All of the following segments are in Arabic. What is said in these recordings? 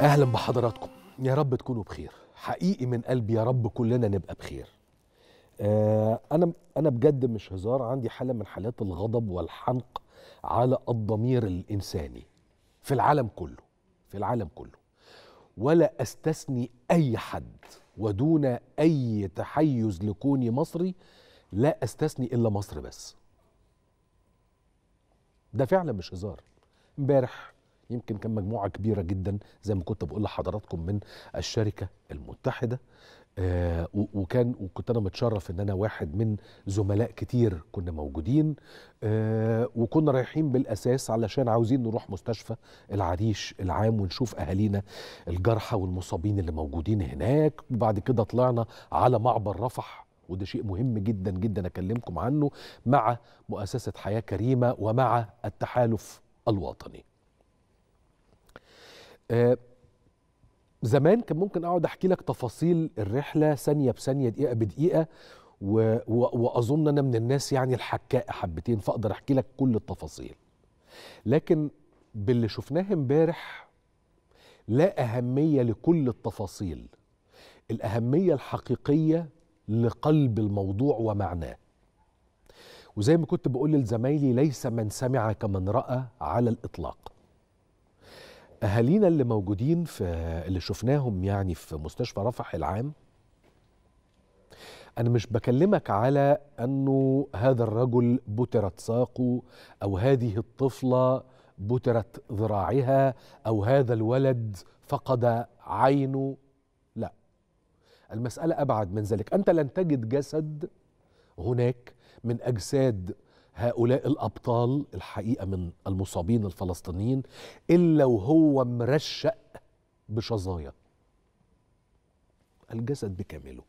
اهلا بحضراتكم يا رب تكونوا بخير حقيقي من قلبي يا رب كلنا نبقى بخير آه انا انا بجد مش هزار عندي حاله من حالات الغضب والحنق على الضمير الانساني في العالم كله في العالم كله ولا استثني اي حد ودون اي تحيز لكوني مصري لا استثني الا مصر بس ده فعلا مش هزار امبارح يمكن كان مجموعه كبيره جدا زي ما كنت بقول لحضراتكم من الشركه المتحده آه وكان وكنت انا متشرف ان انا واحد من زملاء كتير كنا موجودين آه وكنا رايحين بالاساس علشان عاوزين نروح مستشفى العريش العام ونشوف اهالينا الجرحى والمصابين اللي موجودين هناك وبعد كده طلعنا على معبر رفح وده شيء مهم جدا جدا اكلمكم عنه مع مؤسسه حياه كريمه ومع التحالف الوطني آه، زمان كان ممكن اقعد احكي لك تفاصيل الرحله ثانيه بثانيه دقيقه بدقيقه و... و... واظن انا من الناس يعني الحكاء حبتين فاقدر احكي لك كل التفاصيل لكن باللي شفناه امبارح لا اهميه لكل التفاصيل الاهميه الحقيقيه لقلب الموضوع ومعناه وزي ما كنت بقول لزمايلي ليس من سمع كمن راى على الاطلاق اهالينا اللي موجودين في اللي شفناهم يعني في مستشفى رفح العام انا مش بكلمك على انه هذا الرجل بترت ساقه او هذه الطفله بترت ذراعها او هذا الولد فقد عينه لا المساله ابعد من ذلك انت لن تجد جسد هناك من اجساد هؤلاء الأبطال الحقيقة من المصابين الفلسطينيين إلا وهو مرشق بشظايا الجسد بكامله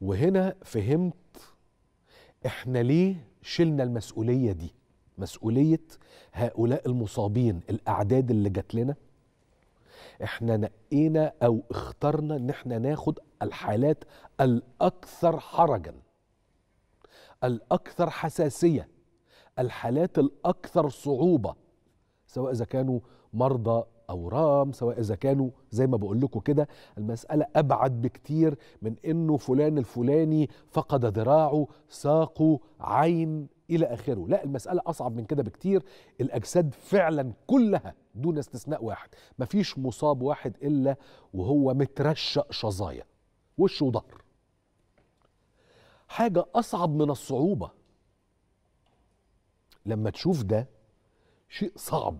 وهنا فهمت احنا ليه شلنا المسؤولية دي مسؤولية هؤلاء المصابين الأعداد اللي جات لنا احنا نقينا او اخترنا ان احنا ناخد الحالات الاكثر حرجا الاكثر حساسيه الحالات الاكثر صعوبه سواء اذا كانوا مرضى اورام سواء اذا كانوا زي ما بقول لكم كده المساله ابعد بكتير من انه فلان الفلاني فقد ذراعه ساقه عين الى اخره لا المساله اصعب من كده بكتير الاجساد فعلا كلها دون استثناء واحد مفيش مصاب واحد الا وهو مترشق شظايا وش وظهر حاجه اصعب من الصعوبه لما تشوف ده شيء صعب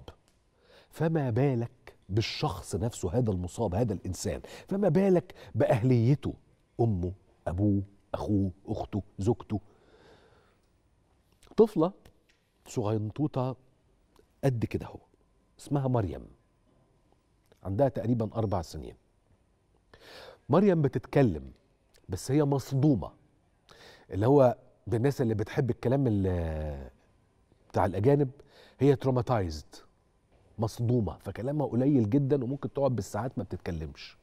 فما بالك بالشخص نفسه هذا المصاب هذا الانسان فما بالك باهليته امه ابوه اخوه اخته زوجته طفله صغينطوطه قد كده اهو اسمها مريم عندها تقريبا اربع سنين مريم بتتكلم بس هي مصدومه اللي هو بالناس اللي بتحب الكلام بتاع الاجانب هي تروماتايزد مصدومه فكلامها قليل جدا وممكن تقعد بالساعات ما بتتكلمش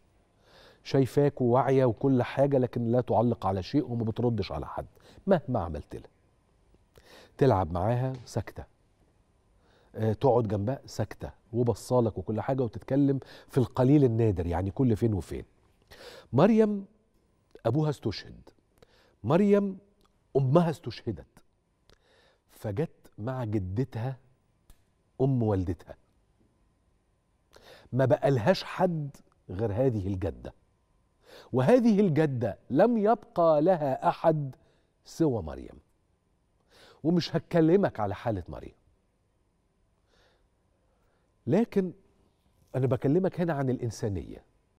شايفاك وواعيه وكل حاجه لكن لا تعلق على شيء وما بتردش على حد مهما عملت لها تلعب معاها ساكته آه، تقعد جنبها ساكته وبصالك وكل حاجه وتتكلم في القليل النادر يعني كل فين وفين مريم ابوها استشهد مريم امها استشهدت فجت مع جدتها ام والدتها ما بقالهاش حد غير هذه الجده وهذه الجده لم يبقى لها احد سوى مريم ومش هتكلمك على حالة مريم لكن أنا بكلمك هنا عن الإنسانية